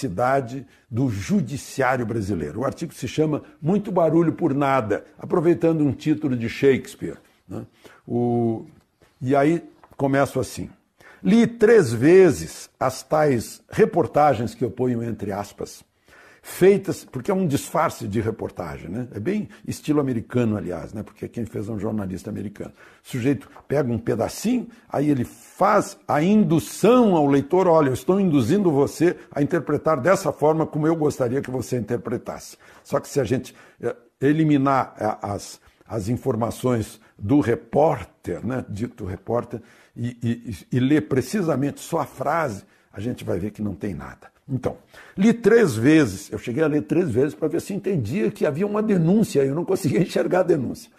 capacidade do judiciário brasileiro. O artigo se chama Muito Barulho por Nada, aproveitando um título de Shakespeare. Né? O... E aí começo assim. Li três vezes as tais reportagens que eu ponho entre aspas feitas, porque é um disfarce de reportagem, né? É bem estilo americano, aliás, né? Porque quem fez é um jornalista americano. O sujeito pega um pedacinho, aí ele faz a indução ao leitor, olha, eu estou induzindo você a interpretar dessa forma como eu gostaria que você interpretasse. Só que se a gente eh, eliminar eh, as, as informações do repórter, né? Dito repórter, e, e, e ler precisamente só a frase, a gente vai ver que não tem nada. Então, li três vezes, eu cheguei a ler três vezes para ver se entendia que havia uma denúncia, eu não conseguia enxergar a denúncia.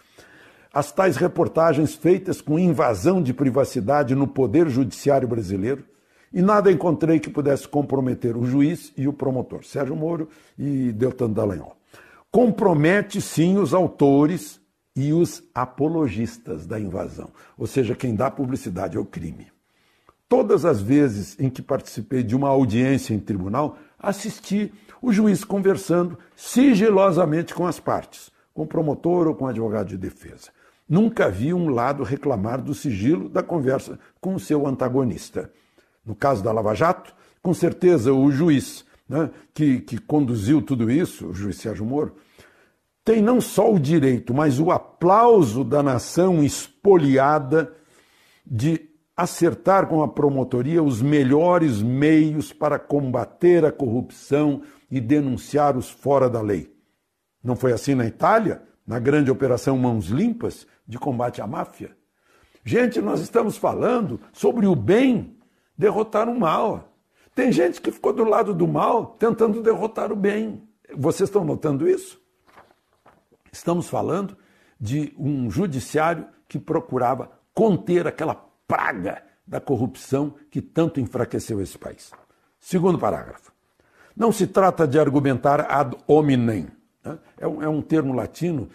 As tais reportagens feitas com invasão de privacidade no Poder Judiciário brasileiro, e nada encontrei que pudesse comprometer o juiz e o promotor, Sérgio Moro e Deltan Dallagnol. Compromete sim os autores e os apologistas da invasão, ou seja, quem dá publicidade ao crime. Todas as vezes em que participei de uma audiência em tribunal, assisti o juiz conversando sigilosamente com as partes, com o promotor ou com o advogado de defesa. Nunca vi um lado reclamar do sigilo da conversa com o seu antagonista. No caso da Lava Jato, com certeza o juiz né, que, que conduziu tudo isso, o juiz Sérgio Moro, tem não só o direito, mas o aplauso da nação espoliada de acertar com a promotoria os melhores meios para combater a corrupção e denunciar os fora da lei. Não foi assim na Itália, na grande operação Mãos Limpas de combate à máfia? Gente, nós estamos falando sobre o bem derrotar o mal. Tem gente que ficou do lado do mal tentando derrotar o bem. Vocês estão notando isso? Estamos falando de um judiciário que procurava conter aquela praga da corrupção que tanto enfraqueceu esse país. Segundo parágrafo. Não se trata de argumentar ad hominem. Né? É, é um termo latino